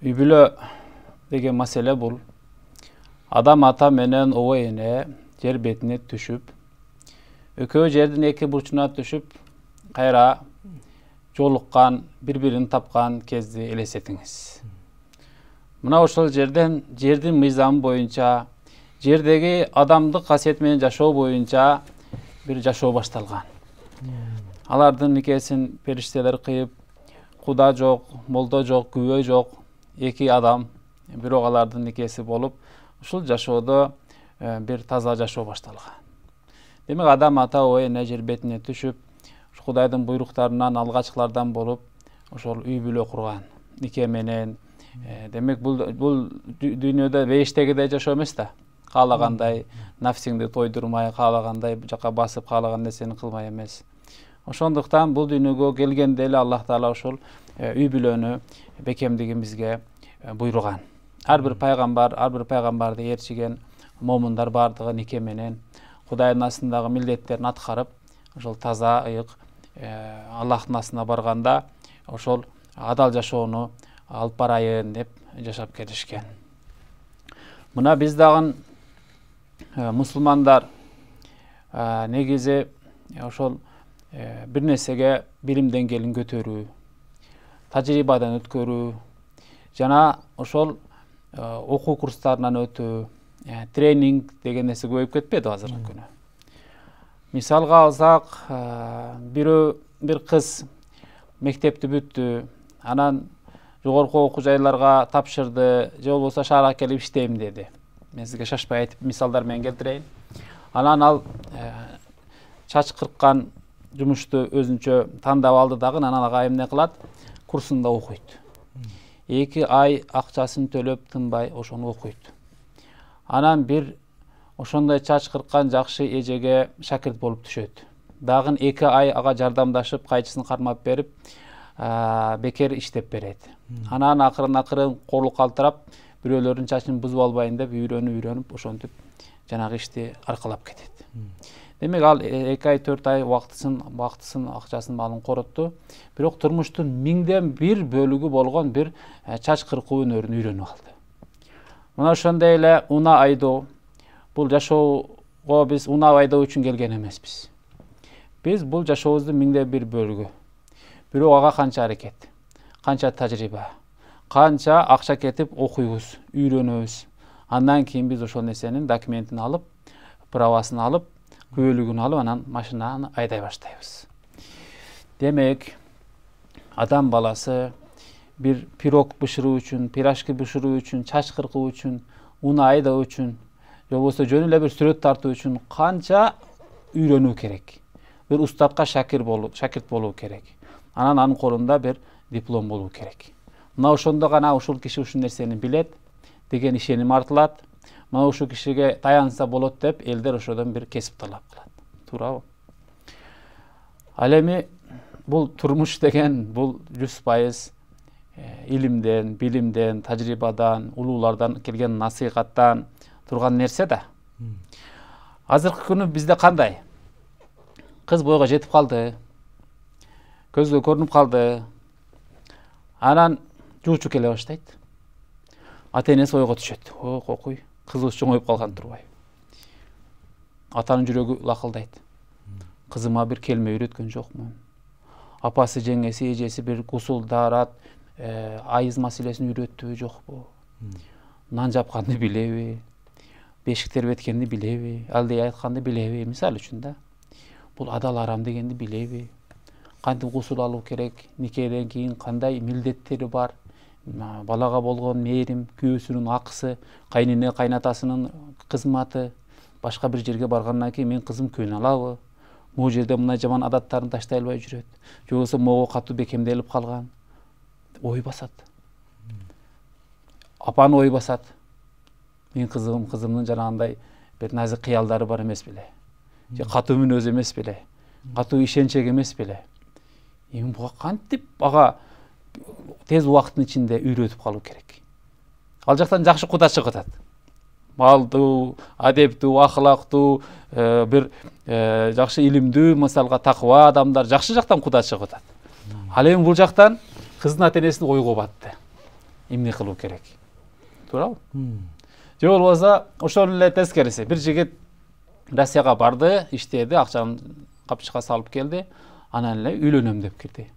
үй деген маселе бул адам ата менен обо эне жер бетине түшүп экөө жердин эки бурчуна түшүп кайра жолуккан бири бирин тапкан кезде элестетиңиз мына ошол жерден жердин мыйзамы боюнча жердеги адамдык касиет менен жашоо боюнча бир жашоо башталган алардын никесин периштелер кыйып куда жок молдо жок күбө жок эки адам бирок никеси болуп ушул жашоодо бир таза жашоо башталган демек адам ата ой жер бетине түшүп кудайдын буйруктарынан алгачкылардан болуп ошол үй бүлө курган нике менен демек бул бул дүйнөдө бейиштегидей жашоо эмес да каалагандай нафсиңди тойдурмай каалагандай жака басып каалаган нерсени кылмай эмес ошондуктан бул дүйнөгө келгенде эле аллах таала ушул э, үй бүлөнү э, бекемдигибизге э, буйруган ар бир пайгамбар ар бир пайгамбарды ээрчиген момундар баардыгы нике менен кудайдын астындагы милдеттерин аткарып ошол таза ыйык аллахтын астына барганда ошол адал жашоону алып барайын деп жашап келишкен мына биз дагы мусулмандар негизи ошол бир нерсеге билим деңгээлин көтөрүү тажрыйбадан өткөрүү жана ошол окуу курстарынан өтүү тренинг деген нерсе көбөйүп кетпеди азыркы күнү мисалга алсак бирөө бир кыз мектепти бүттү анан жогорку окуу жайларга тапшырды же болбосо шаарга келип иштейм деди мен сизге шашпай айтып мисалдар менен келтирейин анан ал чач кырккан жумушту өзүнчө таңдап алды дагы анан ага эмне кылат курсунда окуйт эки ай ақшасын төлеп тынбай ошону оқиды анан бир ошондой чач кырккан жакшы эжеге шакирт болуп түшөт дагы эки ай ага жардамдашып кайчысын кармап берип бекер иштеп берет анан акырын акырын колу калтырап бирөөлөрдүн чачын бузуп албайын деп үйрөнүп үйрөнүп ошентип жанагы ишти аркалап кетет демек ал э, эки ай төрт ай убактысын убактысын акчасын малын коротту бирок турмуштун миңден бир бөлүгү болгон бир э, чач кыркуу өнөрүн үйрөнүп алды мына ошондой эле унаа айдоо бул жашоого биз унаа айдоо үчүн келген эмеспиз биз бул жашообуздун миңден бир бөлүгү бирок ага канча аракет канча тажрыйба канча акча кетип окуйбуз үйрөнөбүз андан кийин биз ошол нерсенин документин алып правасын алып güýlügini alyp anan maşynany aýday başlaýabыз. Demek adam balası bir pirok pişirүү üçin, pirashka pişirүү üçin, çaç kırkıw üçin, un aýdaw üçin, ýa bolsa jönüle bir süret tartyw için, kança öýrenүү kerek. Bir ustakka şakir bolu, şakirt bolu kerek. Anan anın kolunda bir diplom bolu kerek. Na oşonda gana uşul kişi uşun nerseni bilet, degen işenimi artılat, мына ушул кишиге таянса болот деп элдер ошодон бир кесип талап кылат туурабы ал эми бул турмуш деген бул жүз пайыз илимден билимден тажрыйбадан улуулардан келген насыйхаттан турган нерсе да азыркы күнү бизде кандай кыз бойго жетип калды көзгө көрүнүп калды анан жуучу келе баштайт ата энеси ойго түшөт о кокуй қызы жоңайып қалған тұрбай атаның жүрегі лақылдайды қызыма бір келме үйреткен жоқмын апасы жеңгесі ежесі бір гусул дарат ә, айыз маселесин жоқ жокпу нан жапканды билеби бешик тербеткенди билеби әлде айтканды билеби мисалы үшін да бұл адал арам дегенди билеби кантип гусул алуу керек никеден кейін қандай милдеттери бар балага болгон мээрим күйөөсүнүн акысы кайнене кайнатасынын кызматы башка бир жерге баргандан кийин менин кызым көнө алабы могул жерде мындай жаман адаттарын таштай албай жүрөт же болбосо могу катуу бекемделип калган ой басат апаны ой басат менин кызым кызымдын жанагындай бир назик кыялдары бар эмес беле же катуу мүнөз эмес беле катуу ишенчек эмес беле эми буга кантип ага тез уақыттың ішінде үйретіп қалу керек ал жақсы жакшы куда чыгып атат малдуу адептүү бір э, бир э, жақсы илимдүү мысалға такыба адамдар жақсы жақтан құда чыгып атат ал эми бұл жақтан кыздын ата энесин ойго батты эмне кылуу керек туурабы же болбосо ошол эле тескериси бір жігіт россияга барды иштеди ақшаны қапшыққа салып келді анан эле үйлөнөм деп кирди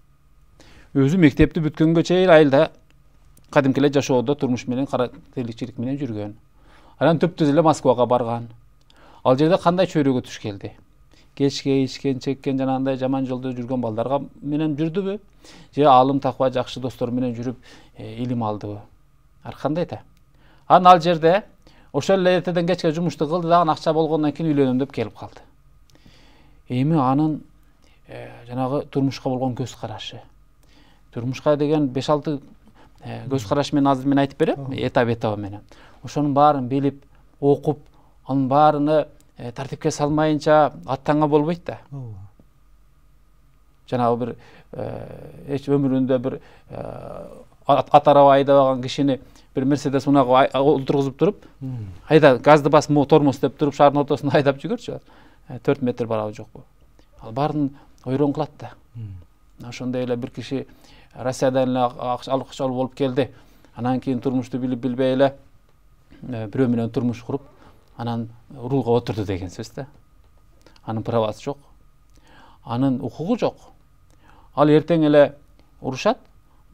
өзү мектепти бүткөнгө чейин айылда кадимки эле жашоодо турмуш менен тирикчилик менен жүргөн анан түп түз эле москвага барган ал жерде кандай чөйрөгө туш келди кечке ичкен чеккен жанагындай жаман жолдо жүргөн балдарга менен жүрдүбү же алым таква жакшы достор менен жүрүп илим алдыбы ар кандай да анан ал жерде ошол эле эртеден кечке жумушту кылды дагы акча болгондон кийин үйлөнөм деп келип калды эми анын жанагы турмушка болгон көз карашы турмушка деген беш алты э, көз караш менен азыр мен айтып берем этап этабы менен ошонун баарын билип окуп анын баарыны э, тартипке салмайынча аттанган болбойт да жанагы бир э, эч өмүрүндө бир ат араба айдабаган кишини бир мерседес унага олтургузуп туруп айда газды бас тормоз деп туруп шаардын ортосунда айдап жүгөрчү төрт метр барабы жокпу ал баарын ойрон кылат да ошондой эле бир киши россиядан эле ал болуп келди анан кийин турмушту билип билбей эле бирөө менен турмуш куруп анан рулга отурду деген сөз да анын правасы жок анын укугу жок ал эртең эле урушат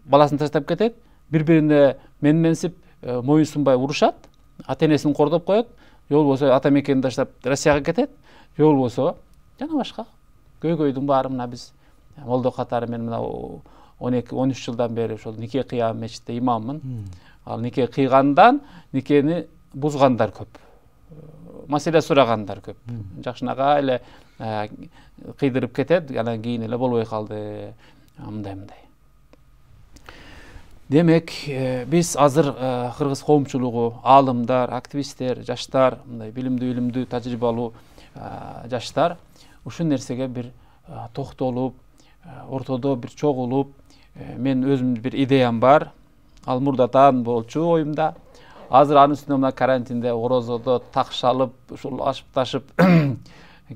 баласын таштап кетет бири бирине менменсип моюнсунбай урушат ата энесин кордоп коет же болбосо ата мекенин таштап россияга кетет же болбосо жана башка көйгөйдүн баары мына биз молдо катары мен мына он эки жылдан бери сол нике кыйган мечитте имаммын ал нике қиғандан, никени бузгандар көп маселе сұрағандар көп Жақшынаға эле қидырып кетет анан кийин эле болбой калды мындай мындай демек биз азыр кыргыз коомчулугу аалымдар активисттер жаштар мындай билимдүү илимдүү тажрыйбалуу жаштар ушул нерсеге бир токтолуп ортодо бир чогулуп мен өзүмдүн бир идеям бар ал мурдатан болчу оюмда азыр анын үстүнө мына карантинде орозодо такшалып ушул ашып ташып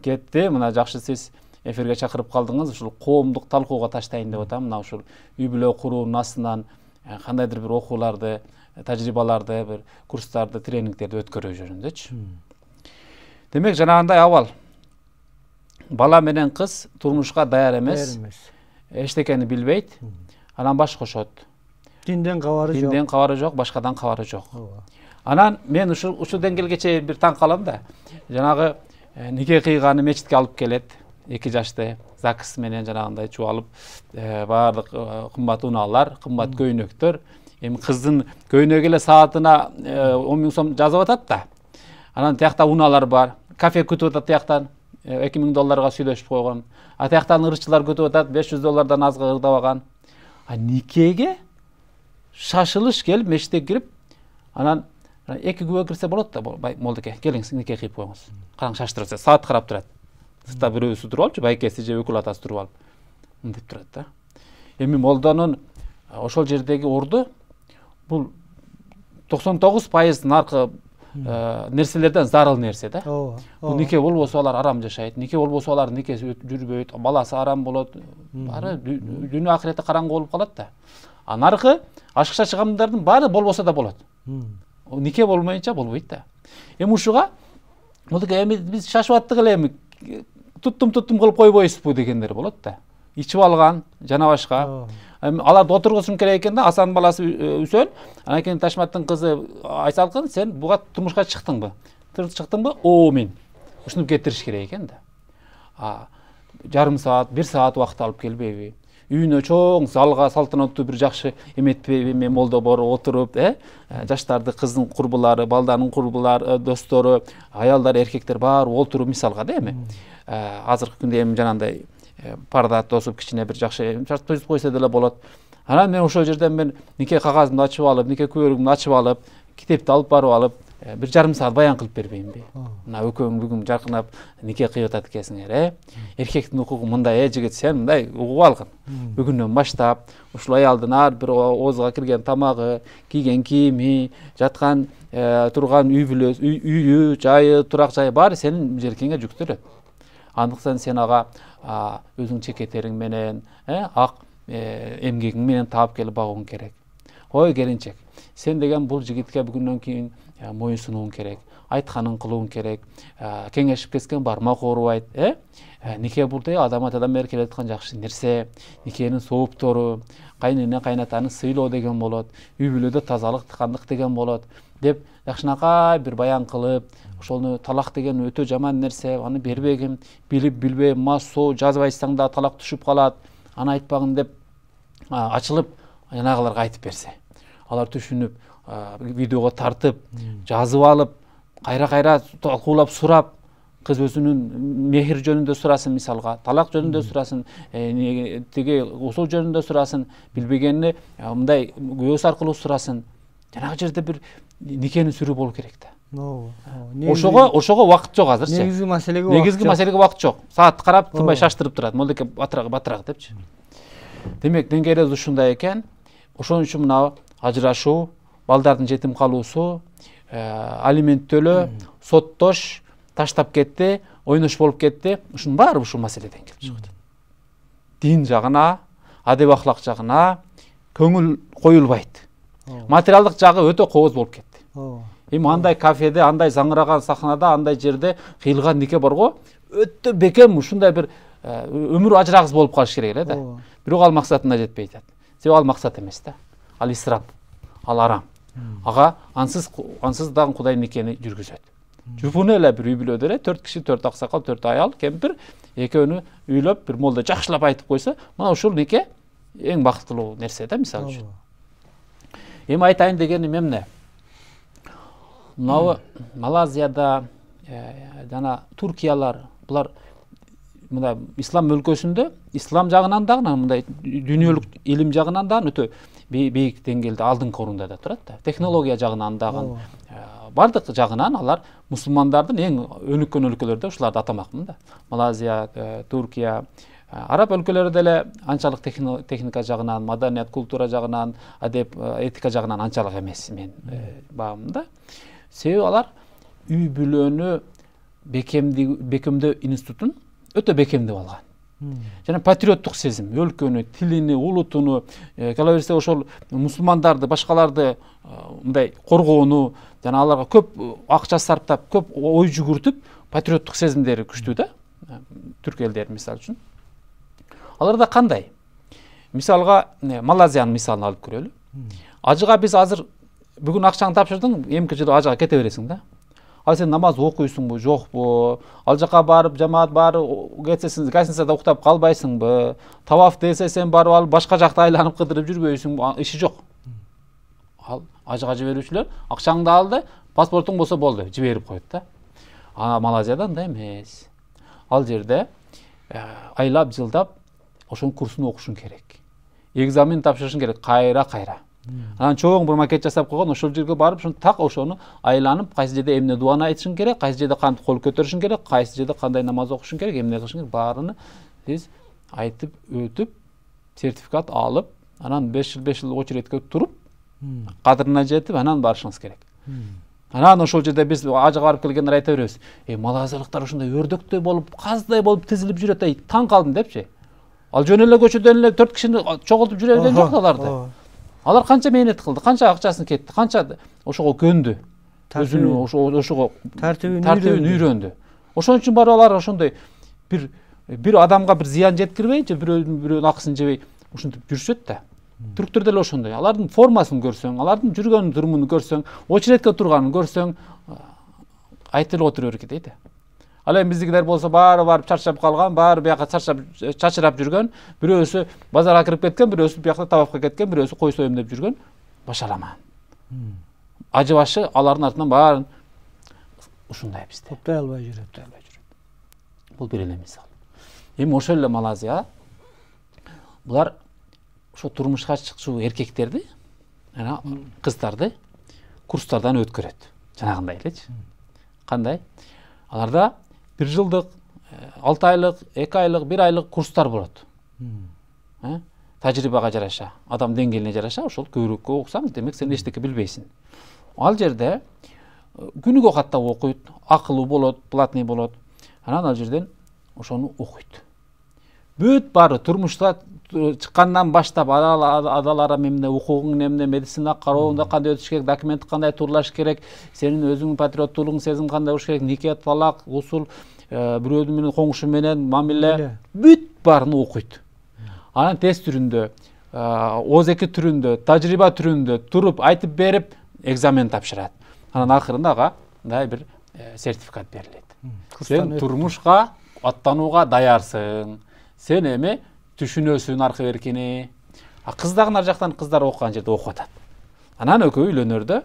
кетти мына жакшы сиз эфирге чакырып калдыңыз ушул коомдук талкууга таштайын деп атам мына ушул үй бүлө куруунун астынан кандайдыр бир окууларды тажрыйбаларды бир курстарды тренингдерди өткөрүү жөнүндөчү демек жанагындай абал бала менен кыз турмушка даяр эмес эчтекени билбейт анан баш кошот динден кабары жок динден кабары жок башкадан кабары жок анан мен ушул ушул деңгээлге чейин бир таң калам да жанагы нике кыйганы мечитке алып келет эки жашты загс менен жанагындай чубалып баардык кымбат унаалар кымбат көйнөктөр эми кыздын көйнөгү эле саатына он миң сом жазып атат да анан тиякта унаалар бар кафе күтүп атат тияктан эки миң долларга сүйлөшүп койгон а тияктан ырчылар күтүп атат беш жүз доллардан азга ырдабаган никеге шашылыш келіп мешітке кіріп анан эки күбө кирсе болот да бай молдеке келиңиз нике кыйып коюңуз караң шаштырып туруп саат карап турат сыртта бирөөсү туруп алыпчы байкеси же өкүл атасы туруп алып мынтип турат да эми молдонун ошол жердеги орду бул токсон тогуз пайыз наркы Э, нерселерден зарыл нерсе да ооба нике болбосо алар арам жашайт нике болбосо алардын никеси жүрбөйт баласы арам болот баары дүйнө акырети караңгы болуп калат да а нарқы ашықша чыгамдардын бары баары болбосо да болот нике болмоюнча болбойт да эми ушуга эми биз шашып аттык эле эми туттум туттум кылып койбойсузбу дегендер болот да ичип алган жана башка аларды отырғызушың керек екен да асанның баласы э, үсен анан кийин ташматтын кызы айсалкын сен буга турмушка чыктыңбы чыктыңбы оо мен ушинтип кетириш керек экен да жарым саат бир саат убакыт алып келбейби үйүнө чоң залга салтанаттуу бир жакшы эметпейби молдо барып отуруп э, э жаштарды кыздын курбулары балдардын курбулары э, достору аялдар эркектер баары отуруп мисалга да эми азыркы күндө эми жанагындай парда тосып кичине бир жакшы шарт түзүп койсо деле болот анан мен ошол жерден мен нике кагазымды ачып алып нике күбөлүгүмдү ачып алып китепти алып барып алып бир жарым саат баян кылып бербеймби мына экөөң бүгүн жаркынап нике кыйып атат экенсиңер э эркектин укугу мындай э жигит сен мындай угуп алгын бүгүннөн баштап ушул аялдын ар бир оозуга кирген тамагы кийген кийими жаткан турган үй бүлөсү үйү жайы турак жайы баары сенин желкеңе жүктөлөт андыктан сен ага өзүң чекетериң менен э, ак э, эмгегиң менен таап келип багуң керек ой келинчек сен деген бул жигитке бүгүндөн кийин э, моюнсунууң керек айтқанын қылуың керек ә, кеңешіп кеткен бармақ оорубайт ә, ә нике бул да адам атадан бери келе нәрсе жакшы нерсе никенин сооптору кайнене кайнатаны сыйлоо деген болот үй бүлөдө тазалық тыкандык деген болады деп жакшынакай бир баян кылып ошону талак деген өтө жаман нерсе аны бербегин билип билбей массоо жазып айтсаң да талак түшүп калат аны айтпагын деп ачылып жанагыларга айтып берсе алар түшүнүп видеого тартып жазып алып қайра қайра талкуулап сұрап қыз өзүнүн мехір жөнүндө сұрасын мисалга талақ жөнүндө сұрасын тиги усу жөнүндө сұрасын білбегені мындай күйөөсү арқылы сұрасын жанагы жерде бір некені сүрүү болу керек да ошого ошого убакыт жок азырчы негизги маселеге негизги маселеге убакыт жок саатты карап тынбай шаштырып тұрады молдеке батырақ батырақ депчи демек деңгээлибиз ушундай экен ошон үчүн мына ажырашуу балдардын жетим калуусу Э, алимент төлө соттош таштап кетти ойнош болуп кетти ушунун баары ушул маселеден келип чыгып атат дин жагына адеп ахлак жагына көңүл коюлбайт материалдык жагы өтө кооз болуп кетти эми андай кафеде андай заңыраган сахнада андай жерде кыйылган нике барго өтө бекем ушундай бир э, өмүр ажырагыс болуп калыш керек эле да бирок ал максатына жетпей атат себеби ал максат эмес да ал исрат ал арам Аға ансыз ансыз дагы кудай никени жүргүзөт жубуну эле бир үй бүлөдө эле төрт киши төрт аксакал төрт аял кемпир экөөнү үйлөп бир молда жакшылап айтып койсо мына ушул нике эң бактылуу нерсе да мисалы үчүн эми айтайын дегеним эмне мынабу малайзияда жана э, туркиялар булар мына ислам өлкөсүндө ислам жагынан дагы анан мындай дүйнөлүк илим жагынан дагы өтө бийик деңгээлде алдыңкы орунда да турат да технология жагынан дагы ә, баардык жагынан алар мусулмандардын эң өнүккөн өлкөлөрдө ушуларды атамакмын да малайзия ә, туркия ә, араб өлкөлөрү деле анчалык техника жагынан маданият культура жагынан адеп этика жагынан анчалык эмес мен баамым да себеби алар үй бүлөнү бекемдөө институтун өте бекемдеп алган жана патриоттук сезим өлкөнү тилини улутуну кала берсе ошол мусулмандарды башкаларды мындай коргоону жана аларга көп акча сарптап көп ой жүгүртүп патриоттук сезимдери күчтүү да түрк элдери мисалы үчүн аларда кандай мисалга малайзиянын мисалын алып көрөлү ажыга биз азыр бүгүн акчаңды тапшырдың эмки жылы ажыга кете бересиң да ал сен намаз оқисың ба жоқ ал жаққа барып жамаат барып кетсесің гостиницада ұйықтап қалбайсың ба таваф десе сен барып алып басқа жақта айланып қыдырып жүрбөйсүңбү иши жоқ ал ажыға жіберушілер ақшаңды алды паспортың болса болды жіберіп қойды да а малайзияда андай емес ал жерде э, айлап жылдап ошонун курсун окушуң керек экзамен тапшырышың керек кайра кайра анан чоң бир макет жасап койгон ошол жерге барып ушинтип так ошону айланып кайсы жерде эмне дубана айтышың керек кайсы жерде кантип кол көтөрүшүң керек кайсы жерде кандай намаз окушуң керек эмне кылышың керек баарын биз айтып өтүп сертификат алып анан беш жыл беш жыл очередке туруп кадырына жетип анан барышыңыз керек анан ошол жерде биз ажыга барып келгендер айта беребиз эй малайзиялыктар ушундай өрдөктөй болуп каздай болуп тизилип жүрөт эй таң калдым депчи ал жөн эле көчөдөн эле төрт кишини чогултуп жүрө берген жок да аларды алар қанша мээнет қылды қанша ақшасын кетті қанша ошого көнді өзүн ошого тәртібін тәртібін үйренді ошон үчүн барып алар ошондой бир бир адамга бир зыян жеткирбей же бирөөнүн бирөөнүн акысын жебей ушинтип жүрүшөт да түрктөр деле ошондой алардын формасын көрсөң алардын жүргөн турумун көрсөң очередке турганын көрсөң айтылып отура берет да ал эми биздикилер болсо баары барып чарчап калган баары бияка чарчап чачырап жүргөн бирөөсү базарга кирип кеткен бирөөсү бияка табакка кеткен бирөөсү кой деп жүргөн башаламан ажыбашы алардын артынан баарын ушундай бизде топтой албай жүрөт топтой албай жүрөт бул бир эле мисал эми ошол эле малайзия булар ошо турмушка чыкчу эркектерди жана кыздарды курстардан өткөрөт жанагындай элечи кандай аларда бір жылдық алты айлық екі айлық бір айлық курстар болот тажрыйбага жараша адам деңгээлине жараша ошол көбүрөөккө окусаң демек сен эчтеке билбейсиң ал жерде күнүгө каттап окуйт акылуу болот платный болот анан ал жерден ошону окуйт бүт баары турмушка чыккандан баштап адал арам эмне укугуң эмне медицина кароонда кандай өтүш керек документти кандай тууралаш керек сенин өзүңдүн патриоттуулугуң сезим кандай болуш керек нике талак усул бирөөнү менен коңшу менен мамиле бүт баарын окуйт анан тест түрүндө эки түрүндө тажрыйба түрүндө туруп айтып берип экзамен тапшырат анан акырында ага мындай бир сертификат берилет сен турмушка аттанууга даярсың сен эми түшүнөсүң аркы беркини а кыз дагы қыздар жактан кыздар окуган жерде окуп атат анан экөө үйлөнөр да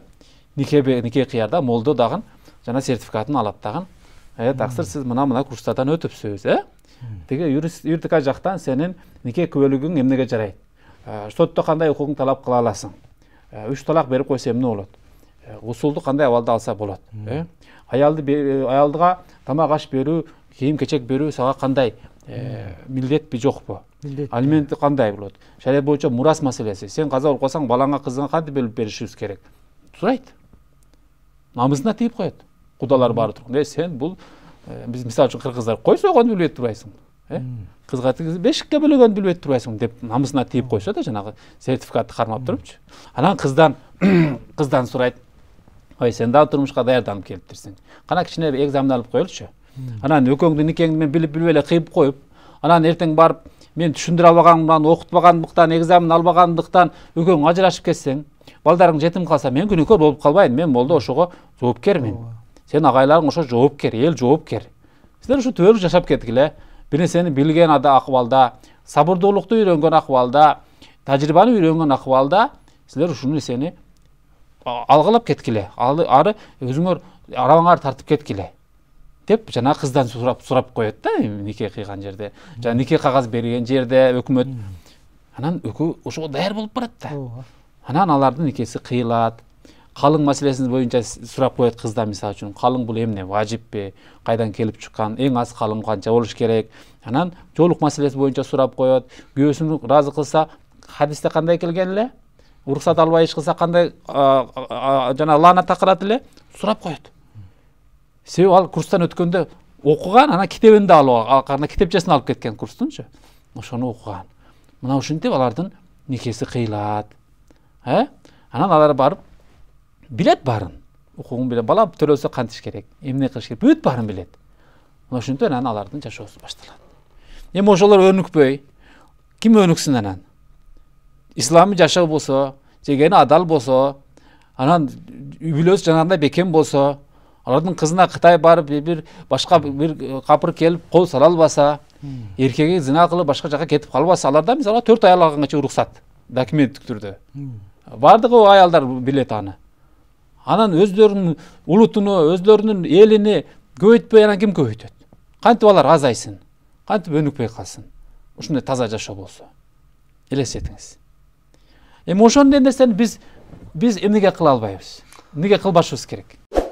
нике кыярда молдо дагы жана сертификатын алат дагы э таксыр сиз мына мына курстардан өтүпсүз э тиги юридика жактан сенин нике күбөлүгүң эмнеге жарайт сотто кандай укугуң талап кыла аласың үч талак берип койсо эмне болот усулду кандай абалда алса болот аялды аялга тамак аш берүү кийим кечек берүү сага кандай Э, милдетпи жокпу милдет эми кандай болот шарият боюнча мурас маселеси сен каза болуп калсаң балаңа кызыңа кантип бөлүп беришибиз керек сурайт намысына тийип коет кудалар баары тургун э сен бул э, биз мисалы үчүн кыргыздар кой сойгонду билбей турбайсың э кызга тигизип бешикке бөлөгөнү билбей турбайсың деп намысына тийип койсо да жанагы сертификатты кармап турупчу анан кыздан кыздан сурайт ой сен дагы турмушка даярданып келиптирсиң кана кичине экзамен алып коелучу анан экөөңдүн никеңди мен билип билбей эле кыйып коюп анан эртең барып мен түшүндүрө албагандыктан окутпагандыктан экзамен албагандыктан экөөң ажырашып кетсең балдарың жетим калса мен күнөөкөр болуп калбайын мен молдо ошого жоопкермин сенин агайларың ошо жоопкер эл жоопкер силер ушу түбөлүк жашап кеткиле бир нерсени билген акыбалда сабырдуулукту үйрөнгөн акыбалда тажрыйбаны үйрөнгөн акыбалда силер ушул нерсени алгалап кеткиле ары өзүңөр арабаңарды тартып кеткиле деп жана кыздан сурап сурап коет да эми нике кыйган жерде жана нике кагаз берген жерде өкмөт анан экөө ошого даяр болуп барат да анан алардын никеси кыйылат калың маселеси боюнча сурап коет кыздан мисалы үчүн калың бул эмне важиппи кайдан келип чыккан эң аз калың канча болуш керек анан жоолук маселеси боюнча сурап коет күйөөсүн ыраазы кылса хадисте кандай келген эле уруксат албай иш кылса кандай жана лаана такырат эле сурап коет себебі ал курстан өткенде оқыған ана китебін де алып ана кітапшасын алып кеткен курстың ошону оқыған мына ушинтип алардын никеси кыйылат э ә? анан алар барып билет баарын укугун билет бала төрөлсө кантиш керек эмне кылыш керек бүт баарын билет мына ошентип анан алардын жашоосу башталат эми ошолор өнүкпөй ким өнүксүн анан исламий жашоо болсо жегени адал болсо анан үй бүлөсү жанагындай бекем болсо олардың қызына қытай барып бір басқа бір э, капыр келіп қол сала алмаса еркегі зина қылып басқа жаққа кетип калбаса аларда мисалы төрт ай рұқсат уруксат документтик түрдө баардыгы аялдар билет аны анан өздерінің улутуну өздерінің элини көбейтпей анан кім көбейтеді кантип алар азайсын кантип өнүкпөй қалсын ушундай таза жашоо болсо элестетиңиз эми ошондой нерсени биз биз эмнеге кыла албайбыз эмнеге кылбашыбыз керек